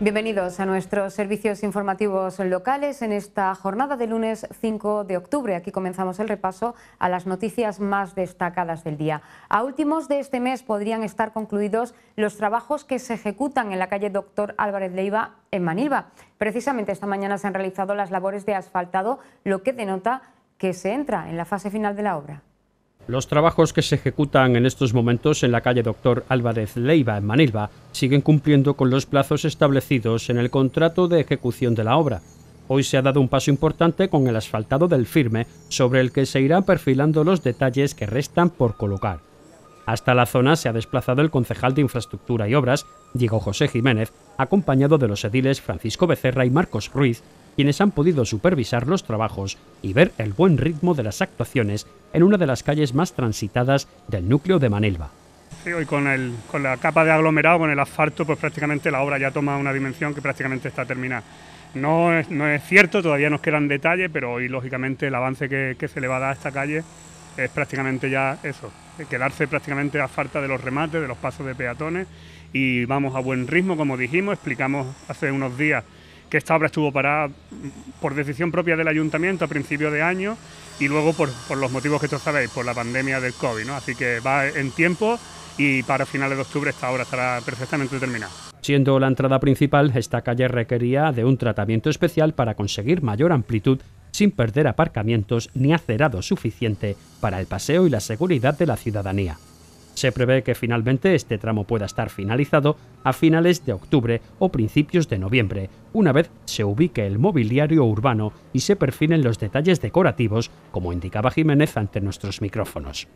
Bienvenidos a nuestros servicios informativos locales en esta jornada de lunes 5 de octubre. Aquí comenzamos el repaso a las noticias más destacadas del día. A últimos de este mes podrían estar concluidos los trabajos que se ejecutan en la calle Doctor Álvarez Leiva en Manilva. Precisamente esta mañana se han realizado las labores de asfaltado, lo que denota que se entra en la fase final de la obra. Los trabajos que se ejecutan en estos momentos en la calle Doctor Álvarez Leiva en Manilva siguen cumpliendo con los plazos establecidos en el contrato de ejecución de la obra. Hoy se ha dado un paso importante con el asfaltado del firme, sobre el que se irán perfilando los detalles que restan por colocar. Hasta la zona se ha desplazado el concejal de Infraestructura y Obras, Diego José Jiménez, acompañado de los ediles Francisco Becerra y Marcos Ruiz, quienes han podido supervisar los trabajos y ver el buen ritmo de las actuaciones en una de las calles más transitadas del núcleo de Manelva. hoy con, la capa de aglomerado, con el asfalto, pues prácticamente la obra ya toma una dimensión que prácticamente está terminada. No es, cierto, todavía nos quedan detalles, pero hoy lógicamente el avance que, que se le va a dar a esta calle es prácticamente ya eso, quedarse prácticamente a falta de los remates, de los pasos de peatones y vamos a buen ritmo, como dijimos, explicamos hace unos días que esta obra estuvo parada por decisión propia del ayuntamiento a principio de año y luego por, los motivos que todos sabéis, por la pandemia del COVID, ¿no? Así que va en tiempo y para finales de octubre esta obra estará perfectamente terminada. Siendo la entrada principal, esta calle requería de un tratamiento especial para conseguir mayor amplitud sin perder aparcamientos ni acerado suficiente para el paseo y la seguridad de la ciudadanía. Se prevé que finalmente este tramo pueda estar finalizado a finales de octubre o principios de noviembre, una vez se ubique el mobiliario urbano y se perfilen los detalles decorativos, como indicaba Jiménez ante nuestros micrófonos.